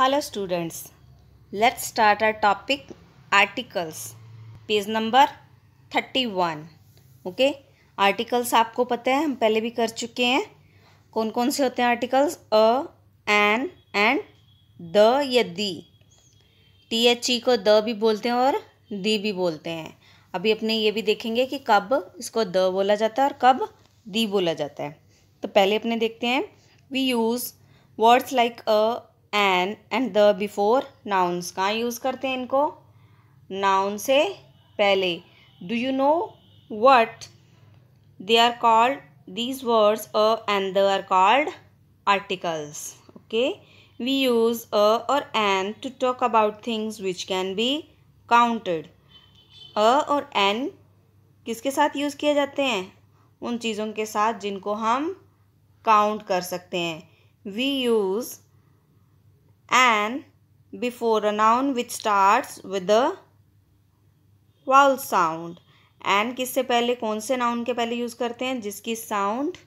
Hello students let's start our topic articles page number thirty one okay articles आपको पता है हम पहले भी कर चुके हैं कौन कौन से होते हैं articles a an and the या दी टी एच ई को द भी बोलते हैं और दी भी बोलते हैं अभी अपने ये भी देखेंगे कि कब इसको द बोला जाता है और कब दी बोला जाता है तो पहले अपने देखते हैं we use words like a an and the before nouns कहाँ यूज़ करते हैं इनको नाउन से पहले do you know what they are called these words a and the are called articles okay we use a और an to talk about things which can be counted a और an किसके साथ use किए जाते हैं उन चीज़ों के साथ जिनको हम काउंट कर सकते हैं we use an before a noun which starts with a vowel sound and किससे पहले कौन से noun के पहले use करते हैं जिसकी sound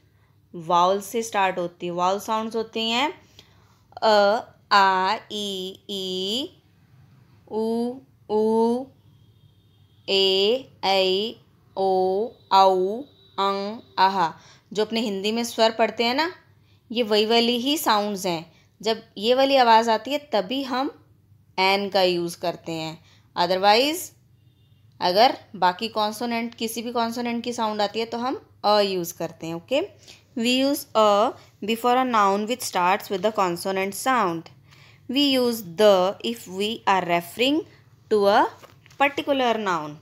vowel से start होती है vowel sounds होती हैं अ आ ई ई उ ऊ ए ऐ ओ औ अंग आहा जो अपने हिंदी में स्वर पढ़ते हैं ना ये वही वाली ही साउंड्स हैं जब ये वाली आवाज़ आती है तभी हम एन का यूज़ करते हैं अदरवाइज़ अगर बाकी कॉन्सोनेंट किसी भी कॉन्सोनेंट की साउंड आती है तो हम अ यूज़ करते हैं okay we use a before a noun which starts with a consonant sound we use the if we are referring to a particular noun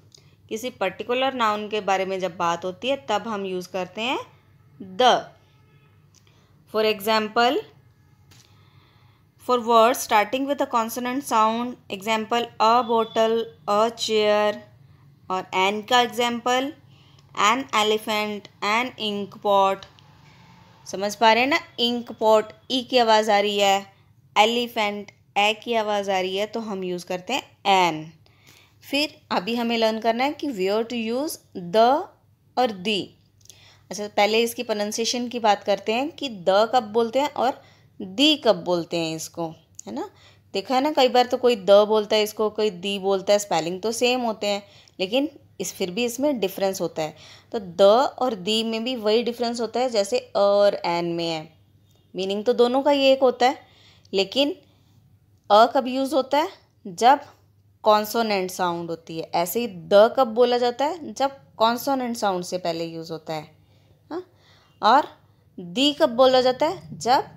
किसी पर्टिकुलर नाउन के बारे में जब बात होती है तब हम यूज़ करते हैं the for example for words starting with a consonant sound example a bottle a chair और एन का example an elephant an ink pot समझ पा रहे हैं ना इंक पॉट ई की आवाज़ आ रही है एलिफेंट ए की आवाज़ आ रही है तो हम यूज़ करते हैं एन फिर अभी हमें लर्न करना है कि वेयर टू यूज़ द और दी अच्छा पहले इसकी प्रोनाउंसिएशन की बात करते हैं कि द कब बोलते हैं और दी कब बोलते हैं इसको है ना देखा है ना कई बार तो कोई द बोलता है इसको कोई दी बोलता है स्पेलिंग तो सेम होते हैं लेकिन इस फिर भी इसमें डिफरेंस होता है तो द और दी में भी वही डिफरेंस होता है जैसे अ और एन में है मीनिंग तो दोनों का ही एक होता है लेकिन अ कब यूज़ होता है जब कॉन्सोनेंट साउंड होती है ऐसे ही द कब बोला जाता है जब कॉन्सोनेंट साउंड से पहले यूज़ होता है हा? और दी कब बोला जाता है जब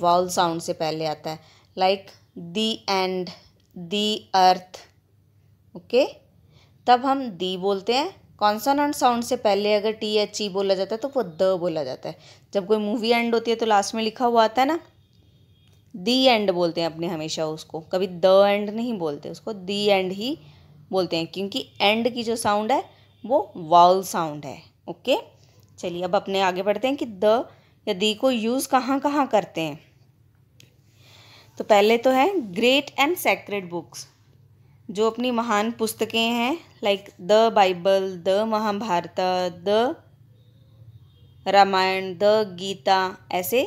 वाउल साउंड से पहले आता है like the and the earth okay तब हम दी बोलते हैं कॉन्सोनेंट साउंड से पहले अगर टी एच ई बोला जाता है तो वो द बोला जाता है जब कोई मूवी एंड होती है तो लास्ट में लिखा हुआ आता है ना दी एंड बोलते हैं अपने हमेशा उसको कभी द एंड नहीं बोलते उसको दी एंड ही बोलते हैं क्योंकि एंड की जो साउंड है वो वाउल साउंड है ओके चलिए अब अपने आगे बढ़ते हैं कि द या दी को यूज़ कहाँ कहाँ करते हैं तो पहले तो है ग्रेट एंड सेक्रेट बुक्स जो अपनी महान पुस्तकें हैं like the Bible the Mahabharata the Ramayana the Gita ऐसे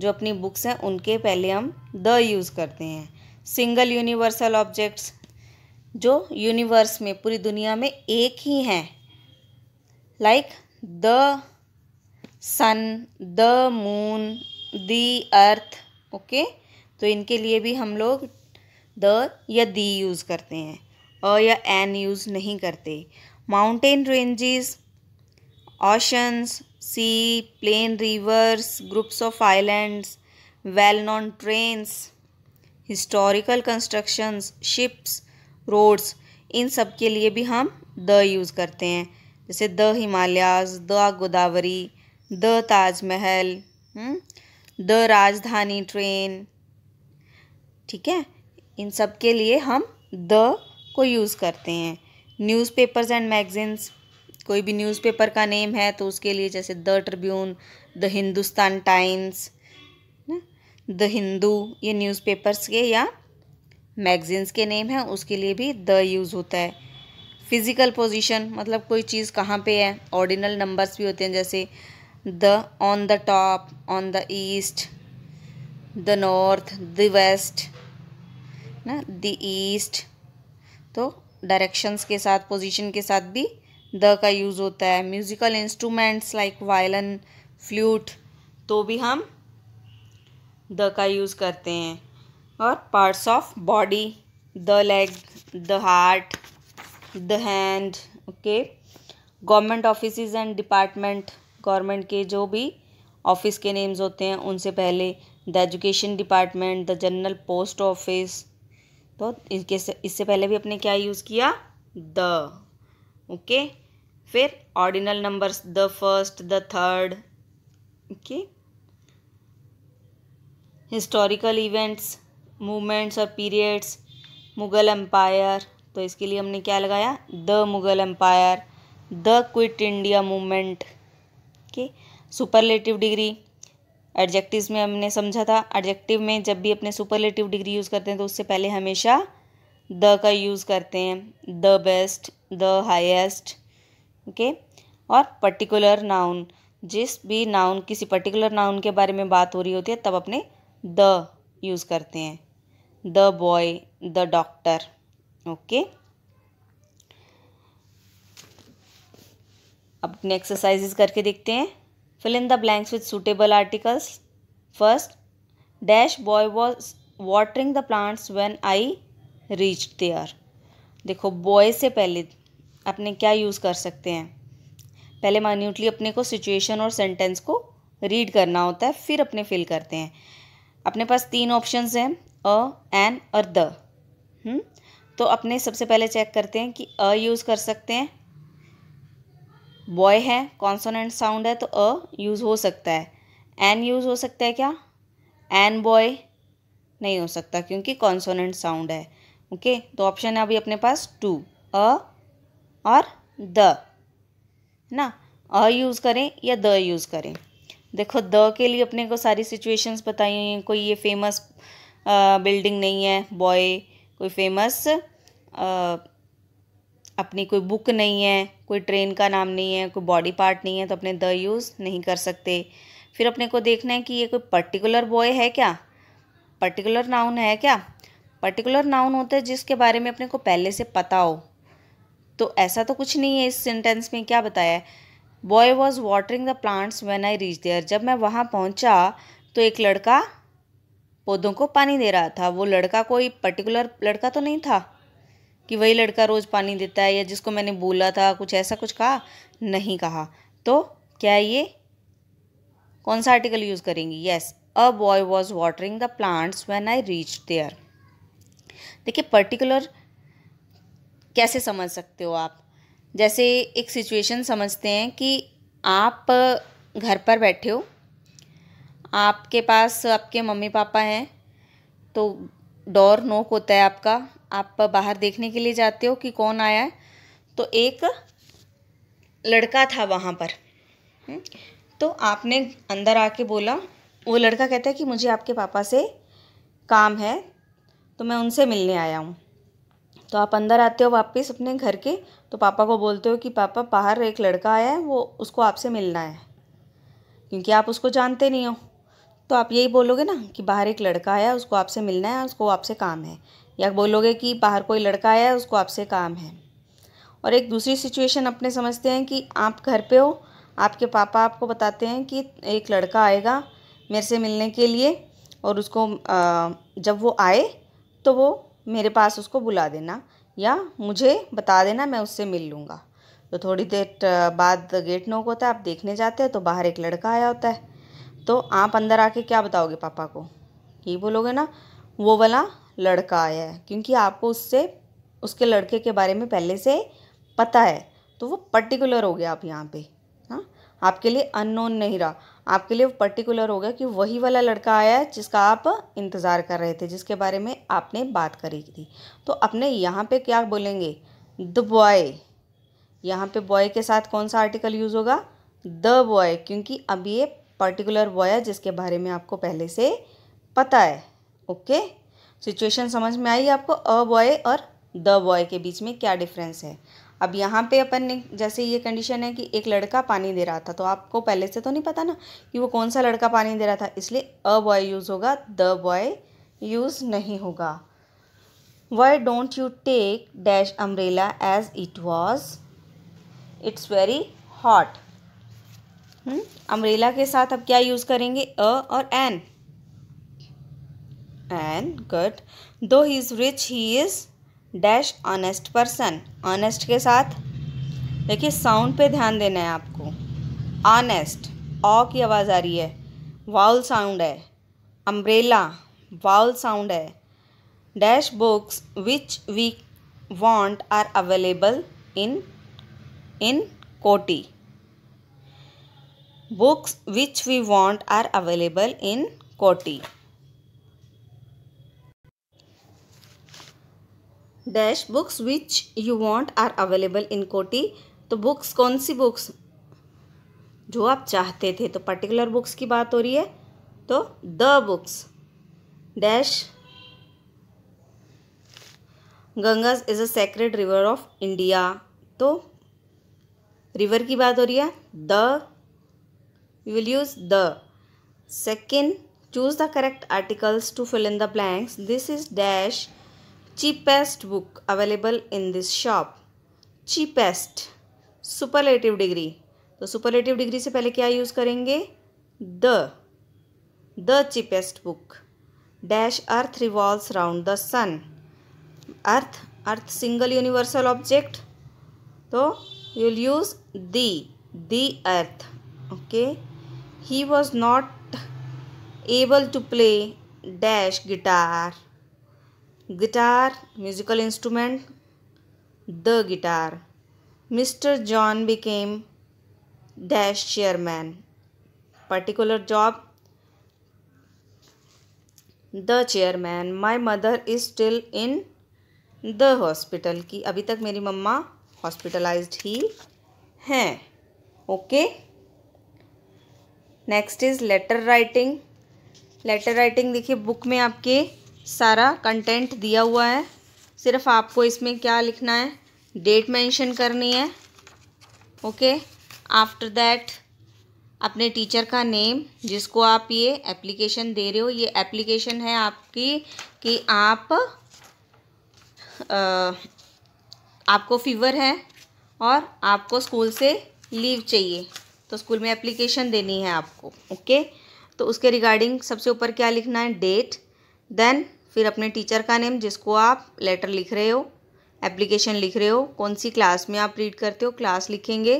जो अपनी बुक्स हैं उनके पहले हम द यूज़ करते हैं सिंगल यूनिवर्सल ऑब्जेक्ट्स जो यूनिवर्स में पूरी दुनिया में एक ही हैं like the sun the moon the earth okay तो इनके लिए भी हम लोग द या दी यूज़ करते हैं अ या एन यूज़ नहीं करते mountain ranges oceans sea plain rivers groups of islands well known trains historical constructions ships roads इन सब के लिए भी हम द यूज़ करते हैं जैसे the Himalayas the Godavari the Taj Mahal hmm, the राजधानी ट्रेन ठीक है इन सब के लिए हम द को यूज़ करते हैं न्यूज़पेपर्स एंड मैगजीन्स कोई भी न्यूज़पेपर का नेम है तो उसके लिए जैसे the Tribune the Hindustan Times the Hindu ये न्यूज़पेपर्स के या मैगजीन्स के नेम हैं उसके लिए भी द यूज़ होता है फिज़िकल पोजीशन मतलब कोई चीज़ कहाँ पे है ऑर्डिनल नंबर्स भी होते हैं जैसे the on the top on the east the north the west ना the east तो डायरेक्शंस के साथ पोजीशन के साथ भी द का यूज़ होता है musical instruments like violin flute तो भी हम द का यूज़ करते हैं और parts of body the leg the heart the hand okay government office and department government के जो भी ऑफिस के नेम्स होते हैं उनसे पहले the education department the general post office तो इसके इससे पहले भी अपने क्या यूज़ किया द ओके फिर ordinal numbers the first the third okay historical events movements और पीरियड्स मुग़ल एम्पायर तो इसके लिए हमने क्या लगाया the Mughal empire the quit India movement देखिए सुपरलेटिव डिग्री एडजेक्टिव में हमने समझा था एडजेक्टिव में जब भी अपने सुपरलेटिव डिग्री यूज़ करते हैं तो उससे पहले हमेशा द का यूज़ करते हैं the best the highest okay और पर्टिकुलर नाउन जिस भी नाउन किसी पर्टिकुलर नाउन के बारे में बात हो रही होती है तब अपने द यूज़ करते हैं the boy the doctor okay अब अपने एक्सरसाइज करके देखते हैं fill in the blanks with suitable articles first dash boy was watering the plants when I reach there देखो बॉय से पहले अपने क्या यूज़ कर सकते हैं पहले माइन्यूटली अपने को सिचुएशन और सेंटेंस को रीड करना होता है फिर अपने फिल करते हैं अपने पास तीन ऑप्शंस हैं अ एन और द हम्म? तो अपने सबसे पहले चेक करते हैं कि अ यूज़ कर सकते हैं बॉय है कॉन्सोनेंट साउंड है तो अ यूज़ हो सकता है एन यूज़ हो सकता है क्या एन बॉय नहीं हो सकता क्योंकि कॉन्सोनेंट साउंड है ओके okay? तो ऑप्शन है अभी अपने पास टू अ और द है ना अ यूज़ करें या द यूज़ करें देखो द के लिए अपने को सारी सिचुएशंस बताई हुई हैं कोई ये फेमस बिल्डिंग नहीं है बॉय कोई फेमस अपनी कोई बुक नहीं है कोई ट्रेन का नाम नहीं है कोई बॉडी पार्ट नहीं है तो अपने द यूज़ नहीं कर सकते फिर अपने को देखना है कि ये कोई पर्टिकुलर बॉय है क्या पर्टिकुलर नाउन है क्या पर्टिकुलर नाउन होता है जिसके बारे में अपने को पहले से पता हो तो ऐसा तो कुछ नहीं है इस सेंटेंस में क्या बताया है boy was watering the plants when I reach there जब मैं वहाँ पहुँचा तो एक लड़का पौधों को पानी दे रहा था वो लड़का कोई पर्टिकुलर लड़का तो नहीं था कि वही लड़का रोज़ पानी देता है या जिसको मैंने बोला था कुछ ऐसा कुछ कहा नहीं कहा तो क्या ये कौन सा आर्टिकल यूज़ करेंगी yes a boy was watering the plants when I reach there देखिए पर्टिकुलर कैसे समझ सकते हो आप जैसे एक सिचुएशन समझते हैं कि आप घर पर बैठे हो आपके पास आपके मम्मी पापा हैं तो डोर नोक होता है आपका आप बाहर देखने के लिए जाते हो कि कौन आया है तो एक लड़का था वहाँ पर हम्म, तो आपने अंदर आके बोला वो लड़का कहता है कि मुझे आपके पापा से काम है तो मैं उनसे मिलने आया हूँ तो आप अंदर आते हो वापस अपने घर के तो पापा को बोलते हो कि पापा बाहर एक लड़का आया है वो उसको आपसे मिलना है क्योंकि आप उसको जानते नहीं हो तो आप यही बोलोगे ना कि बाहर एक लड़का आया उसको आपसे मिलना है उसको आपसे काम है या बोलोगे कि बाहर कोई लड़का आया है उसको आपसे काम है और एक दूसरी सिचुएशन अपने समझते हैं कि आप घर पे हो आपके पापा आपको बताते हैं कि एक लड़का आएगा मेरे से मिलने के लिए और उसको जब वो आए तो वो मेरे पास उसको बुला देना या मुझे बता देना मैं उससे मिल लूँगा तो थोड़ी देर बाद गेट नोक होता है आप देखने जाते हैं तो बाहर एक लड़का आया होता है तो आप अंदर आके क्या बताओगे पापा को यही बोलोगे ना वो वाला लड़का आया है क्योंकि आपको उससे उसके लड़के के बारे में पहले से पता है तो वो पर्टिकुलर हो गया आप यहाँ पे हाँ आपके लिए अननोन नहीं रहा आपके लिए वो पर्टिकुलर हो गया कि वही वाला लड़का आया है जिसका आप इंतज़ार कर रहे थे जिसके बारे में आपने बात करी थी तो अपने यहाँ पे क्या बोलेंगे द बॉय यहाँ पे बॉय के साथ कौन सा आर्टिकल यूज़ होगा द बॉय क्योंकि अब ये पर्टिकुलर बॉय है जिसके बारे में आपको पहले से पता है ओके सिचुएशन समझ में आई आपको अ बॉय और द बॉय के बीच में क्या डिफरेंस है अब यहाँ पे अपन ने जैसे ये कंडीशन है कि एक लड़का पानी दे रहा था तो आपको पहले से तो नहीं पता ना कि वो कौन सा लड़का पानी दे रहा था इसलिए अ बॉय यूज़ होगा द बॉय यूज़ नहीं होगा why don't you take dash umbrella as it was it's very hot umbrella के साथ अब क्या यूज़ करेंगे अ और N and good though he is rich he is dash honest person honest के साथ देखिए साउंड पे ध्यान देना है आपको ऑनेस्ट ओ की आवाज़ आ रही है वाउल साउंड है अम्ब्रेला वाउल साउंड है dash books which we want are available in in कोटी books which we want are available in कोटी dash books which you want are available in कोटी तो बुक्स कौन सी बुक्स जो आप चाहते थे तो पर्टिकुलर बुक्स की बात हो रही है तो the books dash Ganges is a sacred river of India तो रिवर की बात हो रही है the you will use the second choose the correct articles to fill in the blanks this is dash cheapest book available in this shop cheapest superlative degree तो superlative degree से पहले क्या यूज़ करेंगे the the cheapest book dash earth revolves round the sun earth earth single universal object तो you'll use the the earth okay he was not able to play dash guitar guitar musical instrument the guitar mister John became dash chairman particular job the chairman my mother is still in the hospital की अभी तक मेरी मम्मा hospitalize ही हैं okay next is letter writing letter writing देखिए book में आपके सारा कंटेंट दिया हुआ है सिर्फ आपको इसमें क्या लिखना है डेट मेंशन करनी है ओके आफ्टर दैट अपने टीचर का नेम जिसको आप ये एप्लीकेशन दे रहे हो ये एप्लीकेशन है आपकी कि आप आ, आपको फीवर है और आपको स्कूल से लीव चाहिए तो स्कूल में एप्लीकेशन देनी है आपको ओके तो उसके रिगार्डिंग सबसे ऊपर क्या लिखना है डेट देन फिर अपने टीचर का नेम जिसको आप लेटर लिख रहे हो एप्लीकेशन लिख रहे हो कौन सी क्लास में आप रीड करते हो क्लास लिखेंगे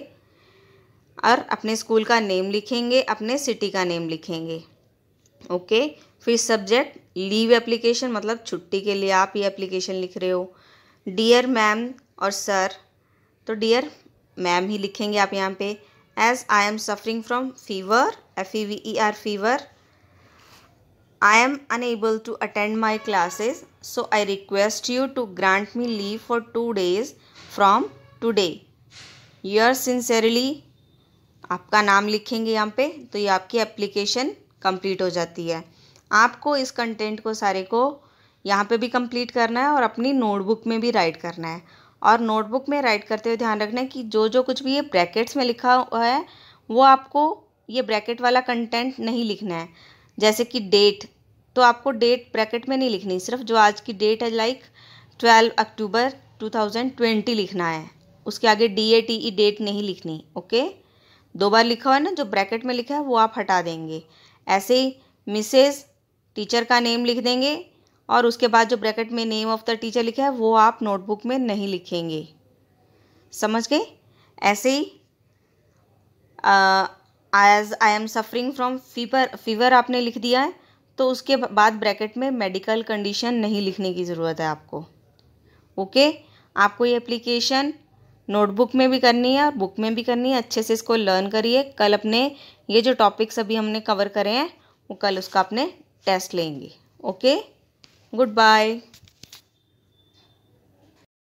और अपने स्कूल का नेम लिखेंगे अपने सिटी का नेम लिखेंगे ओके फिर सब्जेक्ट लीव एप्लीकेशन मतलब छुट्टी के लिए आप ये एप्लीकेशन लिख रहे हो डियर मैम और सर तो डियर मैम ही लिखेंगे आप यहाँ पे as I am suffering from fever F E V E R fever I am unable to attend my classes so I request you to grant me leave for 2 days from today. Your sincerely आपका नाम लिखेंगे यहाँ पे तो ये आपकी application complete हो जाती है आपको इस कंटेंट को सारे को यहाँ पे भी कंप्लीट करना है और अपनी नोटबुक में भी राइट करना है और नोटबुक में राइट करते हुए ध्यान रखना है कि जो जो कुछ भी ये ब्रैकेट्स में लिखा हुआ है वो आपको ये ब्रैकेट वाला कंटेंट नहीं लिखना है जैसे कि डेट तो आपको डेट ब्रैकेट में नहीं लिखनी सिर्फ जो आज की डेट है लाइक ट्वेल्व अक्टूबर 2020 लिखना है उसके आगे D A T E date नहीं लिखनी ओके दो बार लिखा हुआ है ना जो ब्रैकेट में लिखा है वो आप हटा देंगे ऐसे ही मिसेज टीचर का नेम लिख देंगे और उसके बाद जो ब्रैकेट में नेम ऑफ द टीचर लिखा है वो आप नोटबुक में नहीं लिखेंगे समझ गए ऐसे ही as I am suffering from fever fever आपने लिख दिया है तो उसके बाद ब्रैकेट में मेडिकल कंडीशन नहीं लिखने की ज़रूरत है आपको ओके okay? आपको ये एप्लीकेशन नोटबुक में भी करनी है और बुक में भी करनी है अच्छे से इसको लर्न करिए कल अपने ये जो टॉपिक्स अभी हमने कवर करे हैं वो कल उसका अपने टेस्ट लेंगे ओके गुड बाय